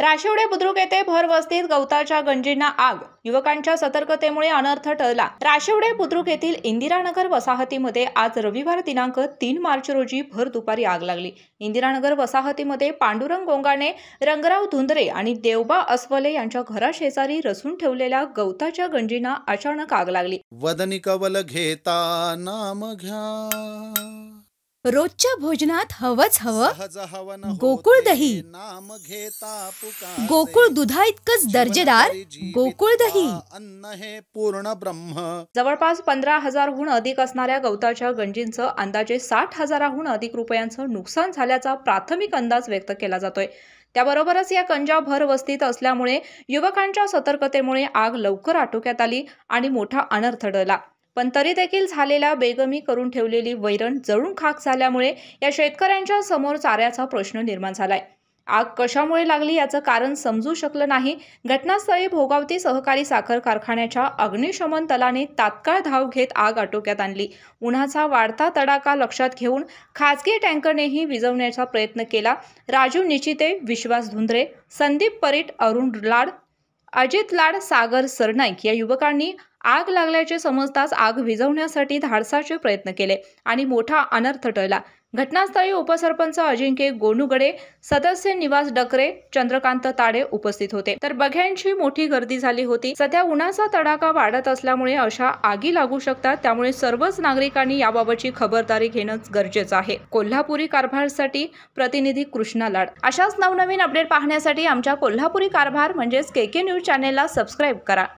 राशिवडे बुद्रुक येथे भर वस्तीत गवताच्या गंजींना आग युवकांच्या सतर्कतेमुळे अनर्थ टळला राशिवडे बुद्रुक येथील इंदिरानगर वसाहतीमध्ये आज रविवार दिनांक तीन मार्च रोजी भर दुपारी आग लागली इंदिरानगर वसाहतीमध्ये पांडुरंग गोंगाने रंगराव धुंदरे आणि देवबा अस्वले यांच्या घराशेजारी रसून ठेवलेल्या गवताच्या गंजींना अचानक आग लागली वदनिकवल घेता नाम घ्या रोजच्या भोजनात हवंच हवं गोकुळ दही गोकुळ दुधा इतकंच दर्जेदार गोकुळ दही अन्न हे पूर्ण ब्रह्म जवळपास पंधरा हजारहून अधिक असणाऱ्या गवताच्या गंजींचं अंदाजे साठ हजाराहून अधिक रुपयांचं नुकसान झाल्याचा प्राथमिक अंदाज व्यक्त केला जातोय त्याबरोबरच या कंजा भर वस्तीत असल्यामुळे युवकांच्या सतर्कतेमुळे आग लवकर आटोक्यात आली आणि मोठा अनर्थ डला पण तरी देखील झालेला बेगमी करून ठेवलेली वैरण जळून खाक झाल्यामुळे या शेतकऱ्यांच्या समोर चाऱ्याचा प्रश्न निर्माण झालाय आग कशामुळे लागली याचं कारण समजू शकलं नाही घटनास्थळी भोगावती सहकारी साखर कारखान्याच्या अग्निशमन तलाने तात्काळ धाव घेत आग आटोक्यात आणली उन्हाचा वाढता तडाका लक्षात घेऊन खासगी टँकरनेही विजवण्याचा प्रयत्न केला राजू निचिते विश्वास धुंद्रे संदीप परीट अरुण लाड अजित लाड सागर सरनाईक या युवकांनी आग लागल्याचे समजताच आग विझवण्यासाठी धाडसाचे प्रयत्न केले आणि मोठा अनर्थ टळला घटनास्थळी उपसरपंच अजिंक्य गोनुगडे सदस्य निवास डकरे चंद्रकांत ताडे उपस्थित होते तर बघ्यांची मोठी गर्दी झाली होती सध्या उन्हाचा तडाखा वाढत असल्यामुळे अशा आगी लागू शकतात त्यामुळे सर्वच नागरिकांनी याबाबतची खबरदारी घेणं गरजेचं आहे कोल्हापुरी कारभारसाठी प्रतिनिधी कृष्णा लाड अशाच नवनवीन अपडेट पाहण्यासाठी आमच्या कोल्हापुरी कारभार म्हणजेच के के न्यूज चॅनेलला सबस्क्राईब करा